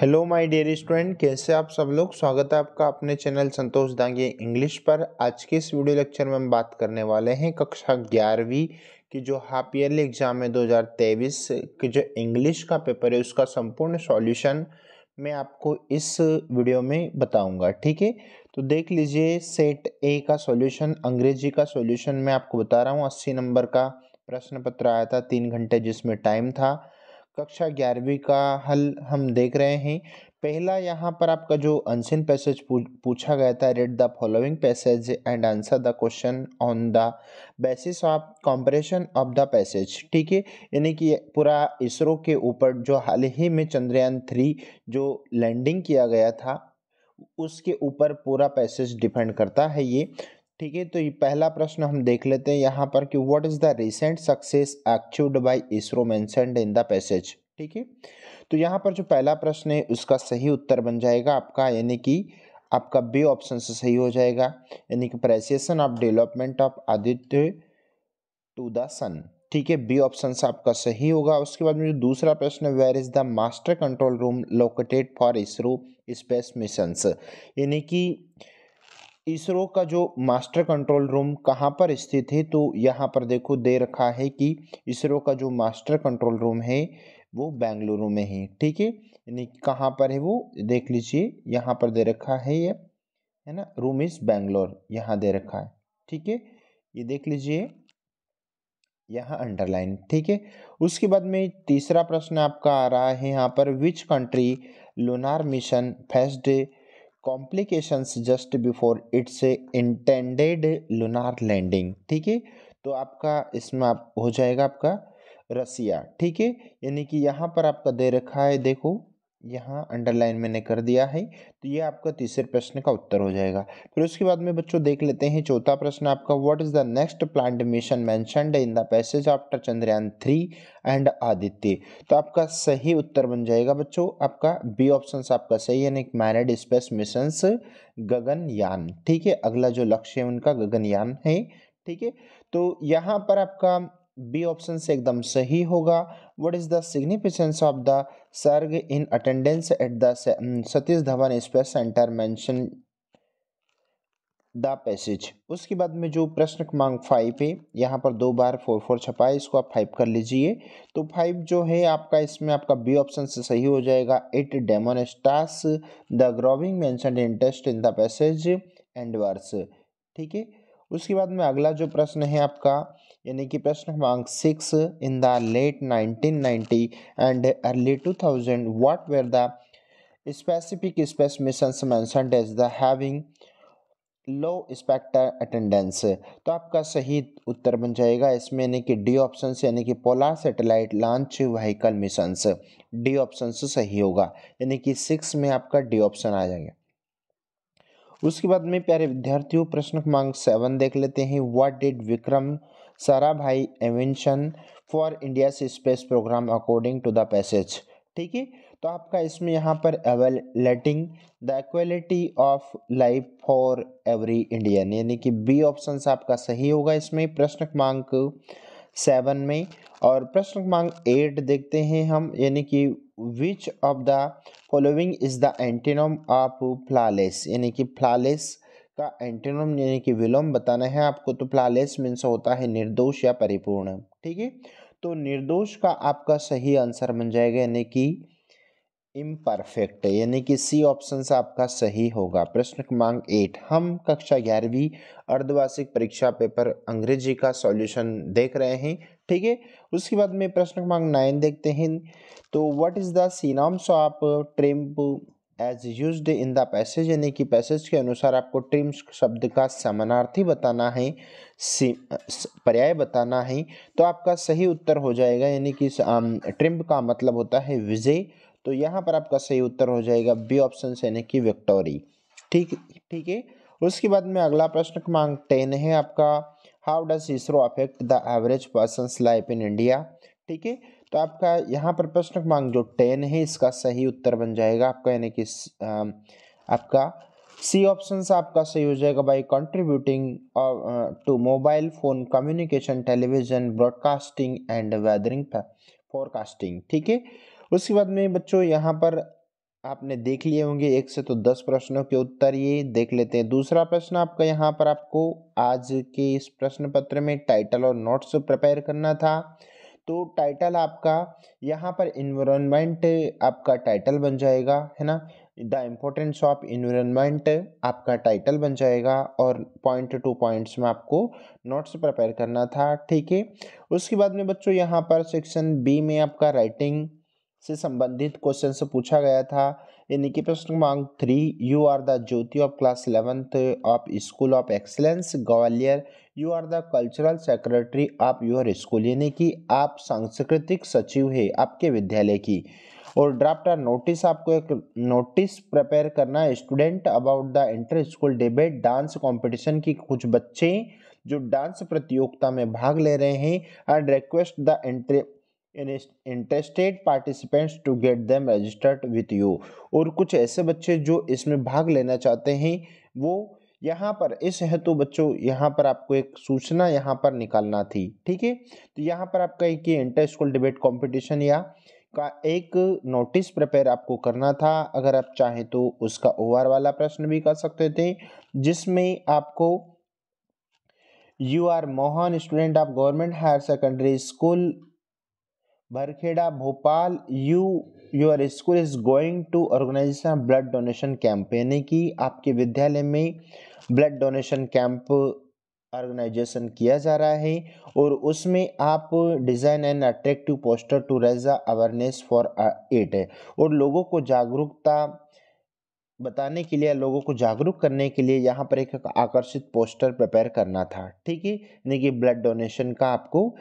hello my dear student कैसे आप सब लोग स्वागत है आपका अपने चैनल संतोष दांगे इंग्लिश पर आज के इस वीडियो लेक्चर में हम बात करने वाले हैं कक्षा ग्यारहवीं की जो हाफ ईयरली एग्ज़ाम है 2023 की जो इंग्लिश का पेपर है उसका संपूर्ण सॉल्यूशन मैं आपको इस वीडियो में बताऊंगा ठीक है तो देख लीजिए सेट ए का सॉल्यूशन अंग्रेजी का सॉल्यूशन मैं आपको बता रहा हूँ अस्सी नंबर का प्रश्न पत्र आया था तीन घंटे जिसमें टाइम था कक्षा ग्यारहवीं का हल हम देख रहे हैं पहला यहाँ पर आपका जो अनसिन पैसेज पूछा गया था read the following passage and answer the question on the basis of comprehension of the passage ठीक है यानी कि पूरा इसरो के ऊपर जो हाल ही में चंद्रयान थ्री जो लैंडिंग किया गया था उसके ऊपर पूरा पैसेज डिपेंड करता है ये ठीक है तो ये पहला प्रश्न हम देख लेते हैं यहाँ पर कि what is the recent success achieved by ISRO mentioned in the passage ठीक है तो यहाँ पर जो पहला प्रश्न है उसका सही उत्तर बन जाएगा आपका यानी कि आपका बी ऑप्शन से सही हो जाएगा यानी कि appreciation of development of Aditya to the sun ठीक है बी ऑप्शन आपका सही होगा उसके बाद में जो दूसरा प्रश्न है where is the master control room located for ISRO space missions यानी कि इसरो का जो मास्टर कंट्रोल रूम कहाँ पर स्थित है तो यहाँ पर देखो दे रखा है कि इसरो का जो मास्टर कंट्रोल रूम है वो बेंगलुरु में है ठीक है यानी कहाँ पर है वो देख लीजिए यहाँ पर दे रखा है ये है ना रूम इज़ बेंगलोर यहाँ दे रखा है ठीक है ये देख लीजिए यहाँ अंडरलाइन ठीक है उसके बाद में तीसरा प्रश्न आपका आ रहा है यहाँ पर which country lunar mission first complications just before its intended lunar landing ठीक है तो आपका इसमें आप हो जाएगा आपका रसिया ठीक है यानी कि यहाँ पर आपका दे रखा है देखो यहाँ अंडरलाइन मैंने कर दिया है तो ये आपका तीसरे प्रश्न का उत्तर हो जाएगा फिर उसके बाद में बच्चों देख लेते हैं चौथा प्रश्न आपका what is the next planned mission mentioned in the passage after Chandrayaan three and Aditya तो आपका सही उत्तर बन जाएगा बच्चों आपका बी ऑप्शन आपका सही है यानी मैरिड स्पेस मिशन गगनयान ठीक है अगला जो लक्ष्य है उनका गगनयान है ठीक है तो यहाँ पर आपका बी ऑप्शन से एकदम सही होगा what is the significance of the surge in attendance at the Satish Dhawan space centre mention the passage उसके बाद में जो प्रश्न क्रमांक फाइव है यहाँ पर दो बार फोर फोर छपा है इसको आप फाइव कर लीजिए तो फाइव जो है आपका इसमें आपका बी ऑप्शन से सही हो जाएगा it demonstrates the growing mention interest in the passage and verse ठीक है उसके बाद में अगला जो प्रश्न है आपका यानी कि प्रश्न क्रमांक six in the late 1990 and early 2000 what were the specific space missions mentioned as the having low spectator attendance तो आपका सही उत्तर बन जाएगा इसमें यानी कि डी ऑप्शन यानी कि polar satellite launch vehicle missions D option सही होगा यानी कि सिक्स में आपका डी ऑप्शन आ जाएगा उसके बाद में प्यारे विद्यार्थियों प्रश्न क्रमांक सेवन देख लेते हैं what did Vikram Bhai envision for India से space programme according to the passage ठीक है तो आपका इसमें यहाँ पर letting the quality of life for every Indian यानी कि बी ऑप्शन आपका सही होगा इसमें प्रश्न क्रमांक सेवन में और प्रश्न क्रमांक एट देखते हैं हम यानी कि which of the following is the antonym of flawless यानी कि फ्लालेस का एंटेनम यानी कि विलोम बताना है आपको तो प्लालेस मीन्स होता है निर्दोष या परिपूर्ण ठीक है तो निर्दोष का आपका सही आंसर बन जाएगा यानी कि इम्परफेक्ट यानी कि सी ऑप्शन आपका सही होगा प्रश्न क्रमांक एट हम कक्षा ग्यारहवीं अर्धवार्षिक परीक्षा पेपर अंग्रेजी का सॉल्यूशन देख रहे हैं ठीक है उसके बाद में प्रश्न क्रमांक नाइन देखते हैं तो what is the synonyms of tramp as used in the passage यानी कि पैसेज के अनुसार आपको ट्रिम्स शब्द का समानार्थी बताना है पर्याय बताना है तो आपका सही उत्तर हो जाएगा यानी कि ट्रिम का मतलब होता है विजय तो यहाँ पर आपका सही उत्तर हो जाएगा बी ऑप्शन यानी कि विक्टोरी ठीक ठीक है उसके बाद में अगला प्रश्न क्रमांक टेन है आपका how does ISRO affect the average person life in India ठीक है तो आपका यहाँ पर प्रश्न क्रमांक जो टेन है इसका सही उत्तर बन जाएगा आपका यानी कि आपका सी ऑप्शन आपका सही हो जाएगा by contributing to mobile phone communication television broadcasting and weathering forecasting ठीक है उसके बाद में बच्चों यहाँ पर आपने देख लिए होंगे एक से तो दस प्रश्नों के उत्तर ये देख लेते हैं दूसरा प्रश्न आपका यहाँ पर आपको आज के इस प्रश्न पत्र में टाइटल और नोट्स प्रिपेयर करना था तो टाइटल आपका यहाँ पर इन्वायरमेंट आपका टाइटल बन जाएगा है ना द इम्पोर्टेंस ऑफ इन्वायरमेंट आपका टाइटल बन जाएगा और पॉइंट टू पॉइंट्स में आपको नोट्स प्रपेयर करना था ठीक है उसके बाद में बच्चों यहाँ पर सेक्शन बी में आपका राइटिंग से संबंधित क्वेश्चन से पूछा गया था यानी कि प्रश्न क्रमांक three you are the Jyoti of class eleventh of school of excellence Gwalior you are the cultural secretary of your school यानी कि आप सांस्कृतिक सचिव है आपके विद्यालय की और ड्राफ्ट आर नोटिस आपको एक नोटिस प्रिपेयर करना है student about the inter school debate dance competition की कुछ बच्चे जो डांस प्रतियोगिता में भाग ले रहे हैं and request the inter interested participants to get them registered with you और कुछ ऐसे बच्चे जो इसमें भाग लेना चाहते हैं वो यहाँ पर इस हेतु बच्चों यहाँ पर आपको एक सूचना यहाँ पर निकालना थी ठीक है तो यहाँ पर आपका एक इंटर स्कूल डिबेट कॉम्पिटिशन या का एक नोटिस प्रिपेयर आपको करना था अगर आप चाहें तो उसका ओवर वाला प्रश्न भी कर सकते थे जिसमें आपको you are Mohan student of government higher secondary school Bharkheda Bhopal you your school is going to organisation blood donation camp यानी कि आपके विद्यालय में ब्लड डोनेशन कैंप ऑर्गेनाइजेशन किया जा रहा है और उसमें आप design and attractive poster to raise awareness for it और लोगों को जागरूकता बताने के लिए लोगों को जागरूक करने के लिए यहाँ पर एक आकर्षित पोस्टर प्रिपेयर करना था ठीक है यानी कि ब्लड डोनेशन का आपको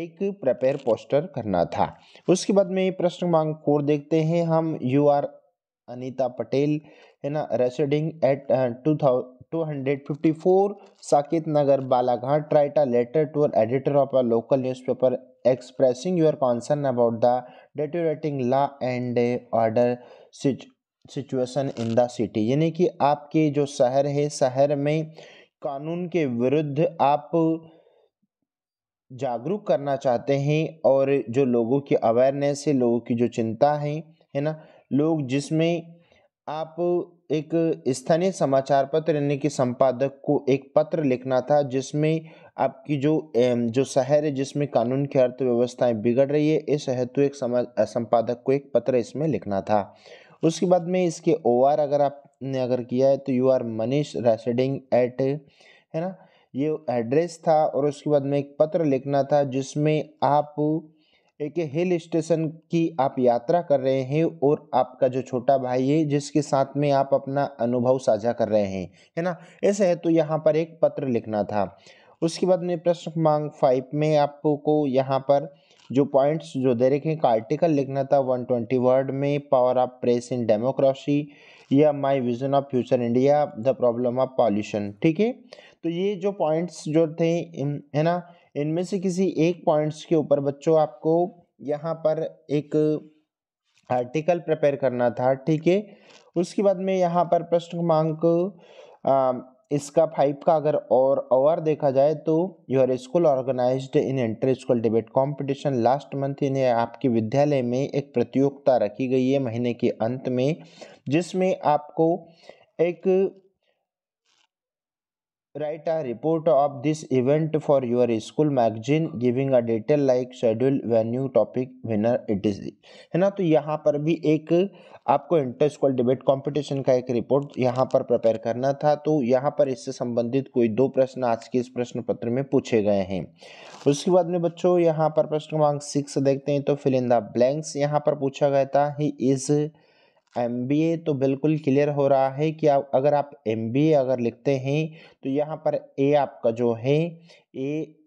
एक प्रपेयर पोस्टर करना था उसके बाद में प्रश्न क्रमांक फोर देखते हैं हम यू आर अनीता पटेल है ना residing at two thou two hundred fifty four Saket Nagar Balaghat write a letter to uh editor of a local newspaper expressing your concern about the deteriorating law and order situation in the city यानी कि आपके जो शहर है शहर में कानून के विरुद्ध आप जागरूक करना चाहते हैं और जो लोगों की अवेयरनेस है लोगों की जो चिंता है है ना लोग जिसमें आप एक स्थानीय समाचार पत्र यानी कि संपादक को एक पत्र लिखना था जिसमें आपकी जो जो शहर है जिसमें कानून की अर्थव्यवस्थाएं बिगड़ रही है इस हेतु एक समा संपादक को एक पत्र इसमें लिखना था उसके बाद में इसके ओ अगर आपने अगर किया है तो you are Manish residing at है ना ये एड्रेस था और उसके बाद में एक पत्र लिखना था जिसमें आप एक हिल स्टेशन की आप यात्रा कर रहे हैं और आपका जो छोटा भाई है जिसके साथ में आप अपना अनुभव साझा कर रहे हैं है ना ऐसे है तो यहाँ पर एक पत्र लिखना था उसके बाद में प्रश्न क्रमांक फाइव में आपको यहाँ पर जो पॉइंट्स जो दे रखे हैं आर्टिकल लिखना था वन ट्वेंटी वर्ड में power of press in democracy या my vision of future India the problem of pollution ठीक है तो ये जो पॉइंट्स जो थे है ना इनमें से किसी एक पॉइंट्स के ऊपर बच्चों आपको यहाँ पर एक आर्टिकल प्रिपेयर करना था ठीक है उसके बाद में यहाँ पर प्रश्न क्रमांक इसका फाइव का अगर और ओवर देखा जाए तो your school organised in inter school debate competition last month इन्हें आपके विद्यालय में एक प्रतियोगिता रखी गई है महीने के अंत में जिसमें आपको एक write a report of this event for your school magazine giving a detail like schedule venue topic winner it is है ना तो यहाँ पर भी एक आपको इंटर स्कूल डिबेट कंपटीशन का एक रिपोर्ट यहाँ पर प्रिपेयर करना था तो यहाँ पर इससे संबंधित कोई दो प्रश्न आज के इस प्रश्न पत्र में पूछे गए हैं उसके बाद में बच्चों यहाँ पर प्रश्न क्रमांक सिक्स देखते हैं तो फिल इन द ब्लैंक्स यहाँ पर पूछा गया था ही इज़ एम तो बिल्कुल क्लियर हो रहा है कि आप अगर आप एम अगर लिखते हैं तो यहाँ पर ए आपका जो है ए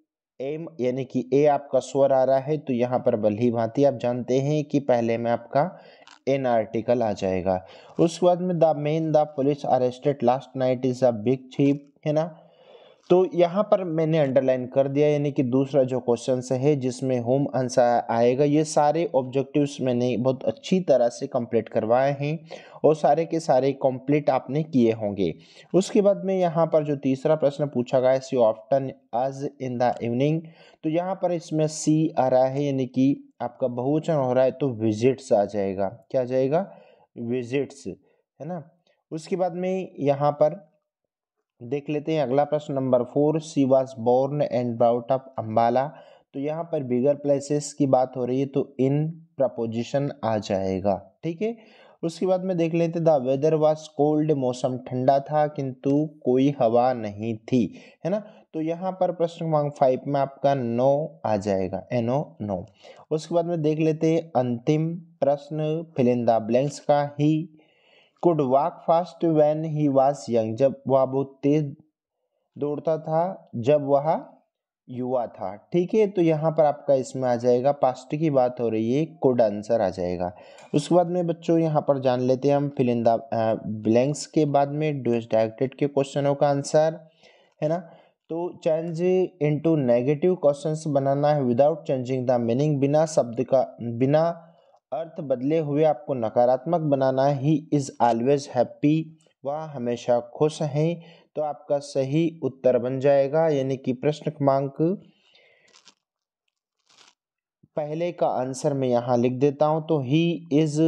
एम यानी कि ए आपका स्वर आ रहा है तो यहाँ पर भली भांति आप जानते हैं कि पहले में आपका एन आर्टिकल आ जाएगा उसके बाद में the man the police arrested last night is a big thief है ना तो यहाँ पर मैंने अंडरलाइन कर दिया यानी कि दूसरा जो क्वेश्चन है जिसमें होम आंसर आएगा ये सारे ऑब्जेक्टिव्स मैंने बहुत अच्छी तरह से कंप्लीट करवाए हैं और सारे के सारे कंप्लीट आपने किए होंगे उसके बाद में यहाँ पर जो तीसरा प्रश्न पूछा गया सी ऑफ्टन आज इन द इवनिंग तो यहाँ पर इसमें सी आ रहा है यानी कि आपका बहुवचन हो रहा है तो विजिट्स आ जाएगा क्या आ जाएगा विजिट्स है ना उसके बाद में यहाँ पर देख लेते हैं अगला प्रश्न number four she was born and brought up Ambala तो यहाँ पर बिगर प्लेसेस की बात हो रही है तो इन प्रपोजिशन आ जाएगा ठीक है उसके बाद में देख लेते द वेदर वॉज कोल्ड मौसम ठंडा था किंतु कोई हवा नहीं थी है ना तो यहाँ पर प्रश्न क्रमांक फाइव में आपका नो आ जाएगा एनो नो उसके बाद में देख लेते अंतिम प्रश्न फिलिंदा ब्लैंक्स का he could walk fast when he was young जब वह बहुत तेज दौड़ता था जब वह युवा था ठीक है तो यहाँ पर आपका इसमें आ जाएगा पास्ट की बात हो रही है कुड आंसर आ जाएगा उसके बाद में बच्चों यहाँ पर जान लेते हैं हम फिलिंदा ब्लैंक्स uh, के बाद में डुएस डायरेक्टेड के क्वेश्चनों का आंसर है ना तो चेंज इनटू नेगेटिव क्वेश्चंस बनाना है विदाउट चेंजिंग द मीनिंग बिना शब्द का बिना अर्थ बदले हुए आपको नकारात्मक बनाना ही इज़ ऑलवेज हैप्पी वह हमेशा खुश हैं तो आपका सही उत्तर बन जाएगा यानी कि प्रश्न क्रमांक पहले का आंसर मैं यहाँ लिख देता हूँ तो he is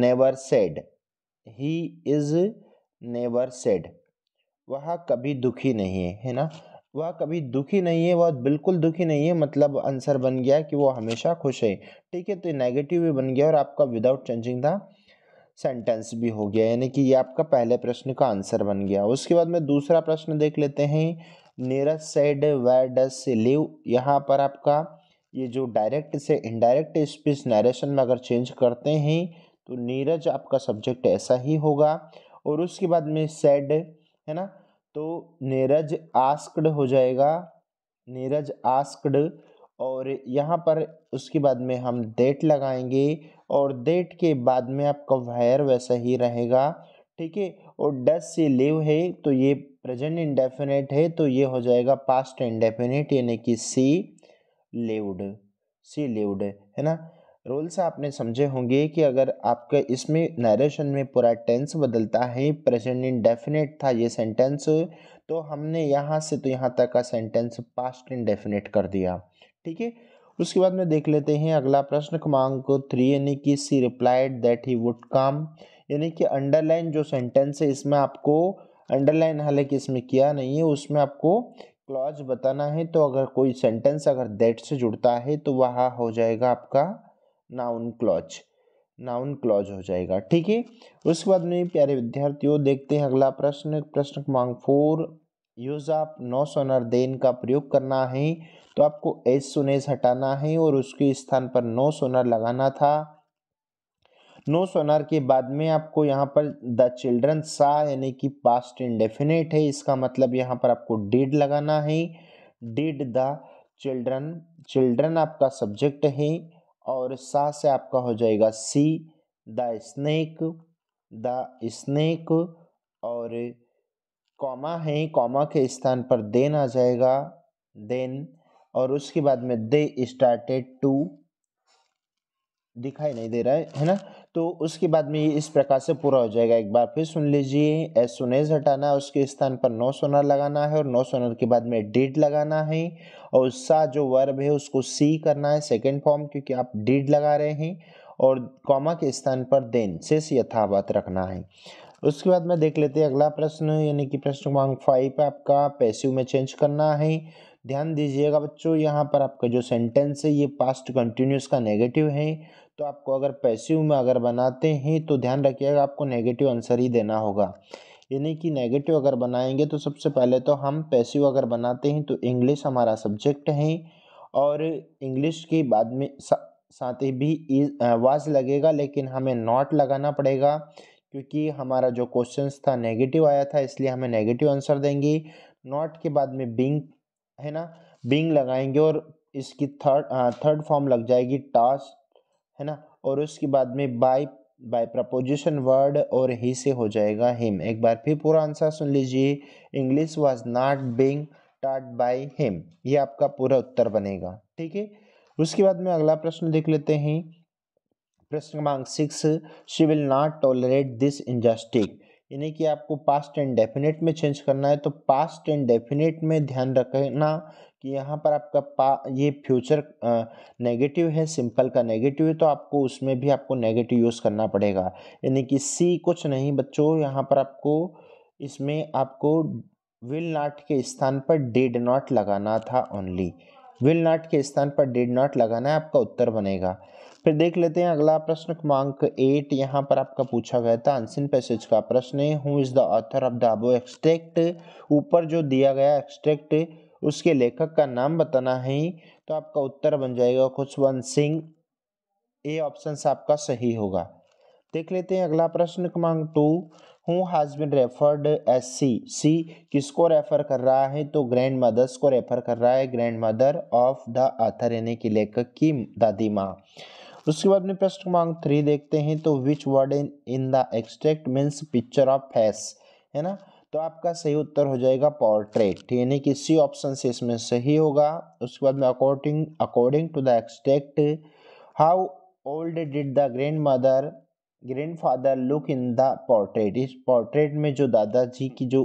never sad he is never sad वह कभी दुखी नहीं है है ना वह कभी दुखी नहीं है वह बिल्कुल दुखी नहीं है मतलब आंसर बन गया कि वो हमेशा खुश है ठीक है तो नेगेटिव भी बन गया और आपका विदाउट चेंजिंग द सेंटेंस भी हो गया यानी कि ये आपका पहले प्रश्न का आंसर बन गया उसके बाद में दूसरा प्रश्न देख लेते हैं Neeraj said where does she live यहाँ पर आपका ये जो डायरेक्ट से इनडायरेक्ट स्पीच नरेशन में अगर चेंज करते हैं तो नीरज आपका सब्जेक्ट ऐसा ही होगा और उसके बाद में सेड है ना तो नीरज आस्कड हो जाएगा नीरज आस्कड और यहाँ पर उसके बाद में हम डेट लगाएंगे और डेट के बाद में आपका वायर वैसा ही रहेगा ठीक है और डस से लिव है तो ये प्रेजेंट इंडेफिनेट है तो ये हो जाएगा पास्ट इंडेफिनेट यानी कि सी लिव्ड सी लिव्ड है ना से आपने समझे होंगे कि अगर आपके इसमें नरेशन में पूरा टेंस बदलता है प्रेजेंट डेफिनेट था ये सेंटेंस तो हमने यहाँ से तो यहाँ तक का सेंटेंस पास्ट इंडेफिनेट कर दिया ठीक है उसके बाद में देख लेते हैं अगला प्रश्न क्रमांक थ्री यानी कि she replied that he would come यानी कि अंडरलाइन जो सेंटेंस है इसमें आपको अंडरलाइन हालांकि इसमें किया नहीं है उसमें आपको क्लॉज बताना है तो अगर कोई सेंटेंस अगर दैट से जुड़ता है तो वह हो जाएगा आपका नाउन क्लॉज नाउन क्लॉज हो जाएगा ठीक है उसके बाद में प्यारे विद्यार्थियों देखते हैं अगला प्रश्न प्रश्न क्रमांक फोर यूज आप नो सोनर देन का प्रयोग करना है तो आपको एस सुनेस हटाना है और उसके स्थान पर नो सोनर लगाना था नो सोनार के बाद में आपको यहाँ पर द चिल्ड्रन सा यानी कि पास्ट इंडेफिनेट है इसका मतलब यहाँ पर आपको डिड लगाना है डिड द चिल्ड्रन चिल्ड्रन आपका सब्जेक्ट है और सा से आपका हो जाएगा see the snake the snake और कॉमा है कॉमा के स्थान पर देन आ जाएगा देन और उसके बाद में दे स्टार्टेड टू दिखाई नहीं दे रहा है है ना तो उसके बाद में ये इस प्रकार से पूरा हो जाएगा एक बार फिर सुन लीजिए एस सुनेज हटाना है उसके स्थान पर नौ सोनर लगाना है और नौ सोनर के बाद में डीड लगाना है और सा जो वर्ब है उसको सी करना है सेकेंड फॉर्म क्योंकि आप डीड लगा रहे हैं और कॉमा के स्थान पर देन से यथावत रखना है उसके बाद में देख लेते हैं अगला प्रश्न यानी कि प्रश्न क्रमांक फाइव आपका पैसिव में चेंज करना है ध्यान दीजिएगा बच्चों यहाँ पर आपका जो सेंटेंस है ये पास्ट कंटिन्यूस का नेगेटिव है तो आपको अगर पैसिव में अगर बनाते हैं तो ध्यान रखिएगा आपको नेगेटिव आंसर ही देना होगा यानी कि नेगेटिव अगर बनाएंगे तो सबसे पहले तो हम पैसिव अगर बनाते हैं तो इंग्लिश हमारा सब्जेक्ट है और इंग्लिश के बाद में साथ ही भी वाज लगेगा लेकिन हमें नॉट लगाना पड़ेगा क्योंकि हमारा जो क्वेश्चन था नेगेटिव आया था इसलिए हमें नेगेटिव आंसर देंगे नॉट के बाद में बिंग है ना बिंग लगाएंगे और इसकी थर्ड थर्ड फॉर्म लग जाएगी टास्क है ना और उसके बाद में बाई बाई प्रपोजिशन वर्ड और ही से हो जाएगा हिम एक बार फिर पूरा आंसर सुन लीजिए English was not being taught by him ये आपका पूरा उत्तर बनेगा ठीक है उसके बाद में अगला प्रश्न देख लेते हैं प्रश्न क्रमांक six she will not tolerate this injustice यानी कि आपको पास्ट एंड डेफिनेट में चेंज करना है तो पास्ट एंड डेफिनेट में ध्यान रखना कि यहाँ पर आपका पा ये फ्यूचर नेगेटिव है सिंपल का नेगेटिव है तो आपको उसमें भी आपको नेगेटिव यूज़ करना पड़ेगा यानी कि सी कुछ नहीं बच्चों यहाँ पर आपको इसमें आपको विल नाट के स्थान पर डेड नॉट लगाना था ओनली विल नाट के स्थान पर डेड नॉट लगाना है आपका उत्तर बनेगा फिर देख लेते हैं अगला प्रश्न क्रमांक एट यहाँ पर आपका पूछा गया था अनसिन पैसेज का प्रश्न है who is the author of the above extract ऊपर जो दिया गया एक्सट्रैक्ट उसके लेखक का नाम बताना है तो आपका उत्तर बन जाएगा खुशवंत सिंह ए ऑप्शन आपका सही होगा देख लेते हैं अगला प्रश्न क्रमांक two who has been referred as सी सी किसको रेफर कर रहा है तो ग्रैंड मदर्स को रेफर कर रहा है grandmother of the author यानी कि लेखक की दादी माँ उसके बाद में प्रश्न क्रमांक थ्री देखते हैं तो which word in in the extract means picture of face है ना तो आपका सही उत्तर हो जाएगा पोर्ट्रेट यानी कि सी ऑप्शन से इसमें सही होगा उसके बाद में according according to the extract how old did the grandmother grandfather look in the portrait इस पोर्ट्रेट में जो दादाजी की जो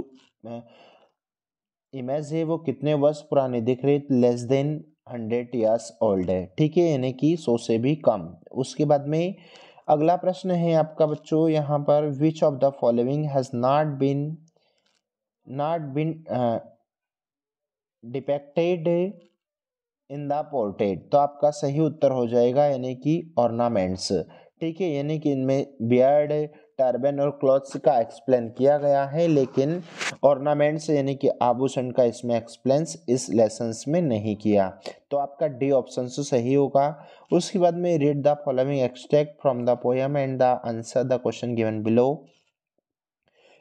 इमेज है वो कितने वर्ष पुराने दिख रहे less than hundred years old है ठीक है यानी कि सौ से भी कम उसके बाद में अगला प्रश्न है आपका बच्चों यहाँ पर which of the following has not been not been uh, depicted in the portrait तो आपका सही उत्तर हो जाएगा यानी कि ऑर्नामेंट्स ठीक है यानी कि इनमें बियर्ड टर्बन और क्लॉथ्स का एक्सप्लेन किया गया है लेकिन ऑर्नामेंट्स यानी कि आभूषण का इसमें एक्सप्लेंस इस लेसन में नहीं किया तो आपका डी ऑप्शन तो सही होगा उसके बाद में read the following extract from the poem and the answer the question given below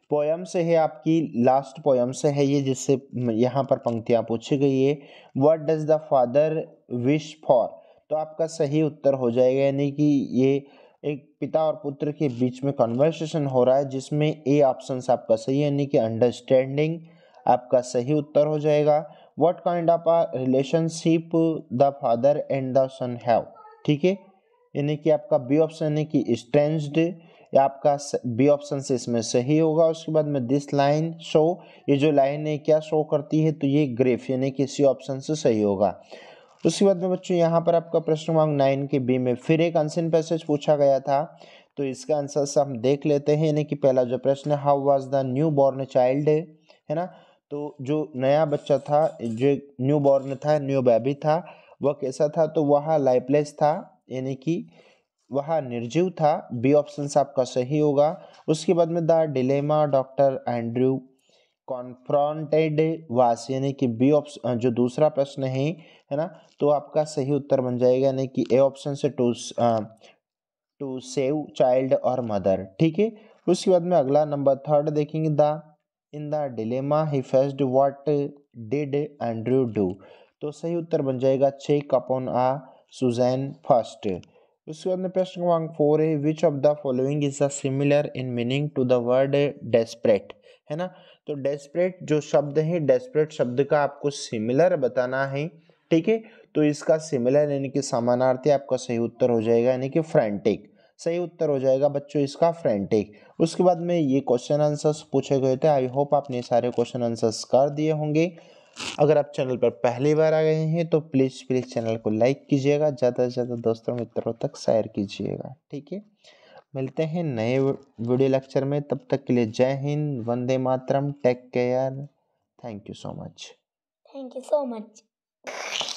poem से है आपकी लास्ट पोयम से है ये जिससे यहाँ पर पंक्तियाँ पूछी गई है what does the father wish for तो आपका सही उत्तर हो जाएगा यानी कि ये एक पिता और पुत्र के बीच में कन्वर्सेशन हो रहा है जिसमें ए ऑप्शन आपका सही है यानी कि अंडरस्टैंडिंग आपका सही उत्तर हो जाएगा what kind of a relationship the father and the son have ठीक है यानी कि आपका बी ऑप्शन है कि स्ट्रेंज्ड ये आपका बी ऑप्शन से इसमें सही होगा उसके बाद में दिस लाइन शो ये जो लाइन है क्या शो करती है तो ये ग्रेफ यानी कि सी ऑप्शन से सही होगा उसके बाद में बच्चों यहाँ पर आपका प्रश्न मांग नाइन के बी में फिर एक अनसेंट पैसेज पूछा गया था तो इसका आंसर से हम देख लेते हैं यानी कि पहला जो प्रश्न है how was the new born child है ना तो जो नया बच्चा था जो न्यू बॉर्न था न्यू बेबी था वह कैसा था तो वह लाइफलेस था यानी कि वह निर्जीव था बी ऑप्शन आपका सही होगा उसके बाद में the dilemma doctor Andrew confronted was यानी कि बी ऑप्शन जो दूसरा प्रश्न है है ना तो आपका सही उत्तर बन जाएगा यानी कि ए ऑप्शन से टू टू सेव चाइल्ड और मदर ठीक है उसके बाद में अगला नंबर थर्ड देखेंगे the in the dilemma he faced what did Andrew do तो सही उत्तर बन जाएगा check upon a Susan first उसके बाद में प्रश्न क्रमांक फोर है which of the following is similar in meaning to the word desperate है ना तो डेस्परेट जो शब्द है डेस्परेट शब्द का आपको सिमिलर बताना है ठीक है तो इसका सिमिलर यानी कि समानार्थी आपका सही उत्तर हो जाएगा यानी कि फ्रेंटिक सही उत्तर हो जाएगा बच्चों इसका फ्रेंटिक उसके बाद में ये क्वेश्चन आंसर्स पूछे गए थे आई होप आपने सारे क्वेश्चन आंसर्स कर दिए होंगे अगर आप चैनल पर पहली बार आ गए हैं तो प्लीज़ प्लीज़ चैनल को लाइक कीजिएगा ज़्यादा से ज़्यादा दोस्तों मित्रों तक शेयर कीजिएगा ठीक है मिलते हैं नए वीडियो लेक्चर में तब तक के लिए जय हिंद वंदे मातरम take care thank you so much thank you so much